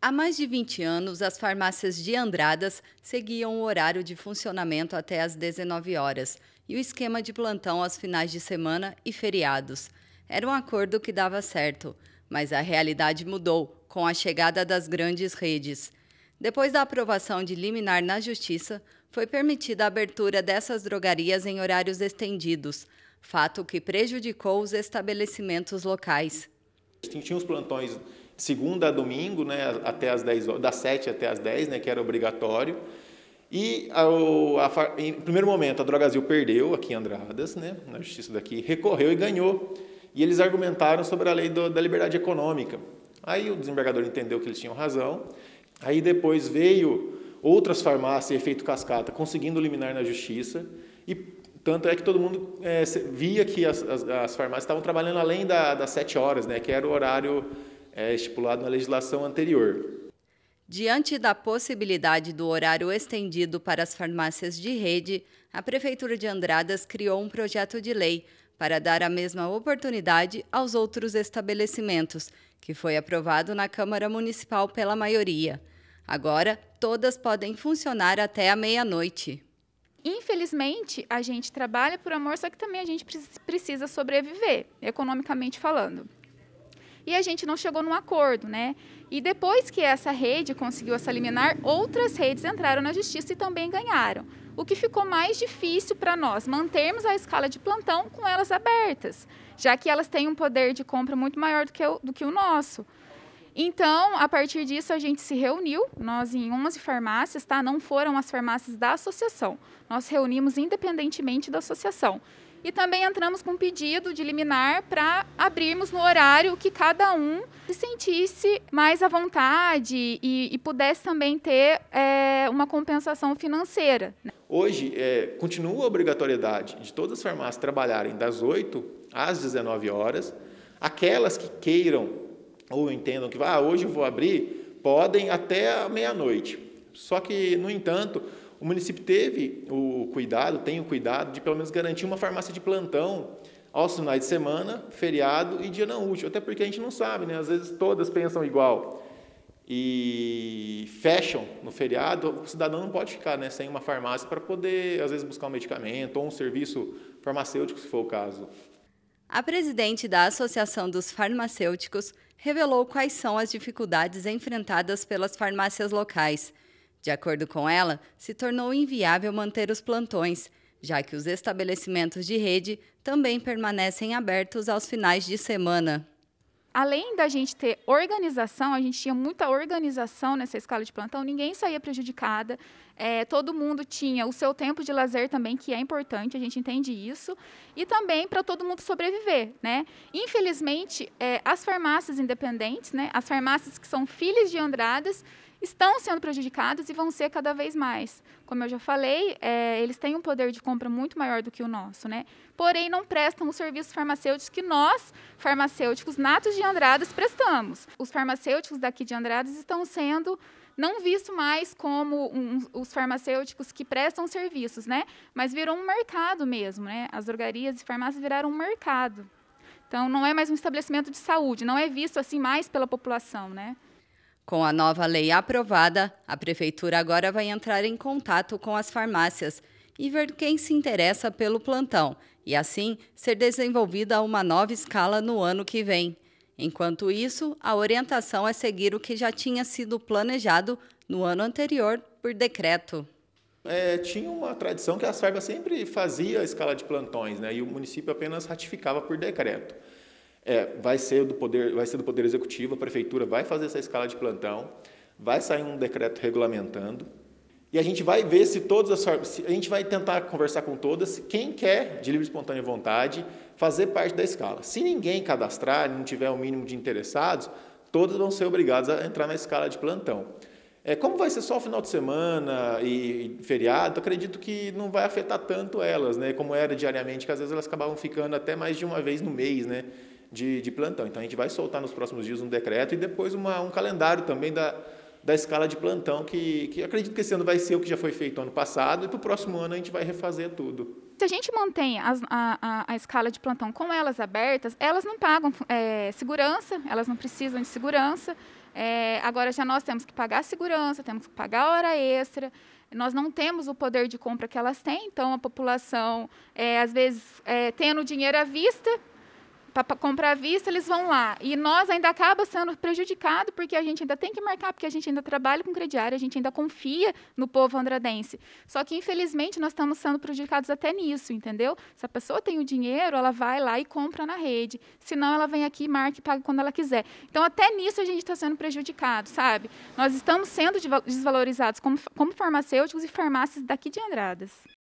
Há mais de 20 anos, as farmácias de Andradas seguiam o horário de funcionamento até às 19 horas e o esquema de plantão aos finais de semana e feriados. Era um acordo que dava certo, mas a realidade mudou com a chegada das grandes redes. Depois da aprovação de liminar na Justiça, foi permitida a abertura dessas drogarias em horários estendidos, fato que prejudicou os estabelecimentos locais. Tinha os plantões segunda a domingo, né, até as 10 das 7 até as 10, né, que era obrigatório. E ao, a, em primeiro momento a Drogazil perdeu aqui em Andradas, né, na justiça daqui, recorreu e ganhou. E eles argumentaram sobre a lei do, da liberdade econômica. Aí o desembargador entendeu que eles tinham razão. Aí depois veio outras farmácias efeito cascata conseguindo liminar na justiça e tanto é que todo mundo é, via que as, as, as farmácias estavam trabalhando além da, das sete horas, né, que era o horário é, estipulado na legislação anterior. Diante da possibilidade do horário estendido para as farmácias de rede, a Prefeitura de Andradas criou um projeto de lei para dar a mesma oportunidade aos outros estabelecimentos, que foi aprovado na Câmara Municipal pela maioria. Agora, todas podem funcionar até a meia-noite. Infelizmente, a gente trabalha por amor, só que também a gente precisa sobreviver, economicamente falando e a gente não chegou num acordo, né? E depois que essa rede conseguiu essa liminar, outras redes entraram na justiça e também ganharam. O que ficou mais difícil para nós, mantermos a escala de plantão com elas abertas, já que elas têm um poder de compra muito maior do que o, do que o nosso. Então, a partir disso, a gente se reuniu, nós em 11 farmácias, tá? Não foram as farmácias da associação. Nós reunimos independentemente da associação. E também entramos com um pedido de liminar para abrirmos no horário que cada um se sentisse mais à vontade e, e pudesse também ter é, uma compensação financeira. Né? Hoje, é, continua a obrigatoriedade de todas as farmácias trabalharem das 8 às 19 horas. Aquelas que queiram ou entendam que ah, hoje eu vou abrir, podem até a meia-noite. Só que, no entanto, o município teve o cuidado, tem o cuidado de pelo menos garantir uma farmácia de plantão aos finais de semana, feriado e dia não útil, até porque a gente não sabe, né? Às vezes todas pensam igual e fecham no feriado, o cidadão não pode ficar né, sem uma farmácia para poder, às vezes, buscar um medicamento ou um serviço farmacêutico, se for o caso. A presidente da Associação dos Farmacêuticos revelou quais são as dificuldades enfrentadas pelas farmácias locais. De acordo com ela, se tornou inviável manter os plantões, já que os estabelecimentos de rede também permanecem abertos aos finais de semana. Além da gente ter organização, a gente tinha muita organização nessa escala de plantão, ninguém saía prejudicada, é, todo mundo tinha o seu tempo de lazer também, que é importante, a gente entende isso, e também para todo mundo sobreviver. Né? Infelizmente, é, as farmácias independentes, né, as farmácias que são filhas de Andradas, estão sendo prejudicados e vão ser cada vez mais. Como eu já falei, é, eles têm um poder de compra muito maior do que o nosso, né? Porém, não prestam os serviços farmacêuticos que nós, farmacêuticos natos de Andradas, prestamos. Os farmacêuticos daqui de Andradas estão sendo não visto mais como um, os farmacêuticos que prestam serviços, né? Mas virou um mercado mesmo, né? As drogarias e farmácias viraram um mercado. Então, não é mais um estabelecimento de saúde, não é visto assim mais pela população, né? Com a nova lei aprovada, a Prefeitura agora vai entrar em contato com as farmácias e ver quem se interessa pelo plantão e, assim, ser desenvolvida uma nova escala no ano que vem. Enquanto isso, a orientação é seguir o que já tinha sido planejado no ano anterior por decreto. É, tinha uma tradição que a Sarga sempre fazia a escala de plantões, né? E o município apenas ratificava por decreto. É, vai ser do poder, vai ser do poder executivo, a prefeitura vai fazer essa escala de plantão, vai sair um decreto regulamentando e a gente vai ver se todas as se, a gente vai tentar conversar com todas quem quer de livre espontânea vontade fazer parte da escala. Se ninguém cadastrar, não tiver o um mínimo de interessados, todas vão ser obrigadas a entrar na escala de plantão. É, como vai ser só final de semana e, e feriado, acredito que não vai afetar tanto elas, né? Como era diariamente, que às vezes elas acabavam ficando até mais de uma vez no mês, né? de, de plantão. Então a gente vai soltar nos próximos dias um decreto e depois uma, um calendário também da, da escala de plantão, que, que acredito que esse ano vai ser o que já foi feito ano passado, e para o próximo ano a gente vai refazer tudo. Se a gente mantém as, a, a, a, escala de plantão com elas abertas, elas não pagam é, segurança, elas não precisam de segurança. É, agora já nós temos que pagar segurança, temos que pagar hora extra. Nós não temos o poder de compra que elas têm, então a população, é, às vezes, é, tendo dinheiro à vista, para comprar à vista, eles vão lá. E nós ainda acaba sendo prejudicado, porque a gente ainda tem que marcar, porque a gente ainda trabalha com crediário, a gente ainda confia no povo andradense. Só que, infelizmente, nós estamos sendo prejudicados até nisso, entendeu? Se a pessoa tem o dinheiro, ela vai lá e compra na rede. Se não, ela vem aqui, marca e paga quando ela quiser. Então, até nisso a gente está sendo prejudicado, sabe? Nós estamos sendo desvalorizados como, como farmacêuticos e farmácias daqui de Andradas.